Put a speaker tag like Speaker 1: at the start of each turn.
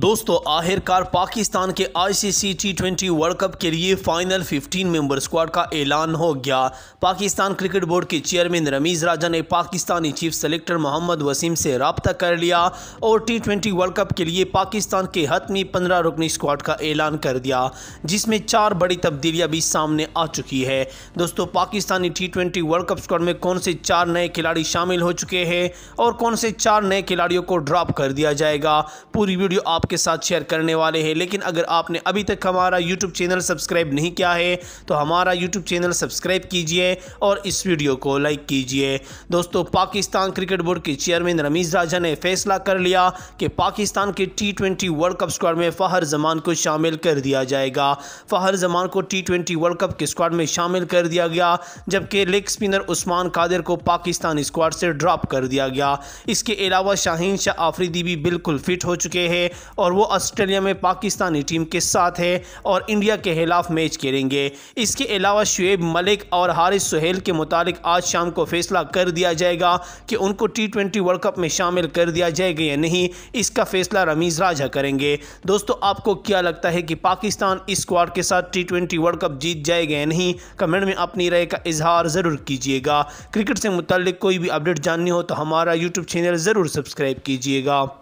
Speaker 1: दोस्तों आखिरकार पाकिस्तान के ICC T twenty World Cup के लिए फाइनल 15 मेंबर स्क्वाड का ऐलान हो गया पाकिस्तान क्रिकेट बोर्ड के चेयरमैन रमीज़ राजा ने पाकिस्तानी चीफ सेलेक्टर मोहम्मद वसीम से रबता कर लिया और टी ट्वेंटी वर्ल्ड कप के लिए पाकिस्तान के हतमी पंद्रह रुकनी स्क्वाड का ऐलान कर दिया जिसमें चार बड़ी तब्दीलियाँ भी सामने आ चुकी है दोस्तों Pakistani T twenty World Cup squad में कौन से चार नए खिलाड़ी शामिल हो चुके हैं और कौन से चार नए खिलाड़ियों को ड्रॉप कर दिया जाएगा पूरी वीडियो आप आपके साथ शेयर करने वाले हैं लेकिन अगर आपने अभी तक हमारा यूट्यूब चैनल सब्सक्राइब नहीं किया है तो हमारा यूट्यूब चैनल सब्सक्राइब कीजिए और इस वीडियो को लाइक कीजिए दोस्तों पाकिस्तान क्रिकेट बोर्ड के चेयरमैन रमीज़ राजा ने फैसला कर लिया कि पाकिस्तान के T twenty World Cup squad में फ़हर जमान को शामिल कर दिया जाएगा फ़हर जमान को टी ट्वेंटी वर्ल्ड कप के स्क्वाड में शामिल कर दिया गया जबकि लेग स्पिनर उस्मान कादिर को पाकिस्तान स्क्वाड से ड्रॉप कर दिया गया इसके अलावा शाहीन शाह आफरीदी भी बिल्कुल फिट हो चुके हैं और वो ऑस्ट्रेलिया में पाकिस्तानी टीम के साथ है और इंडिया के खिलाफ मैच खेलेंगे इसके अलावा शुएब मलिक और हारिस सुहेल के मुतालिक आज शाम को फैसला कर दिया जाएगा कि उनको टी ट्वेंटी वर्ल्ड कप में शामिल कर दिया जाएगा या नहीं इसका फैसला रमीज़ राजा करेंगे दोस्तों आपको क्या लगता है कि पाकिस्तान स्क्वाड के साथ टी ट्वेंटी वर्ल्ड कप जीत जाएगा या नहीं कमेंट में अपनी राय का इजहार ज़रूर कीजिएगा क्रिकेट से मुतल कोई भी अपडेट जाननी हो तो हमारा यूट्यूब चैनल ज़रूर सब्सक्राइब कीजिएगा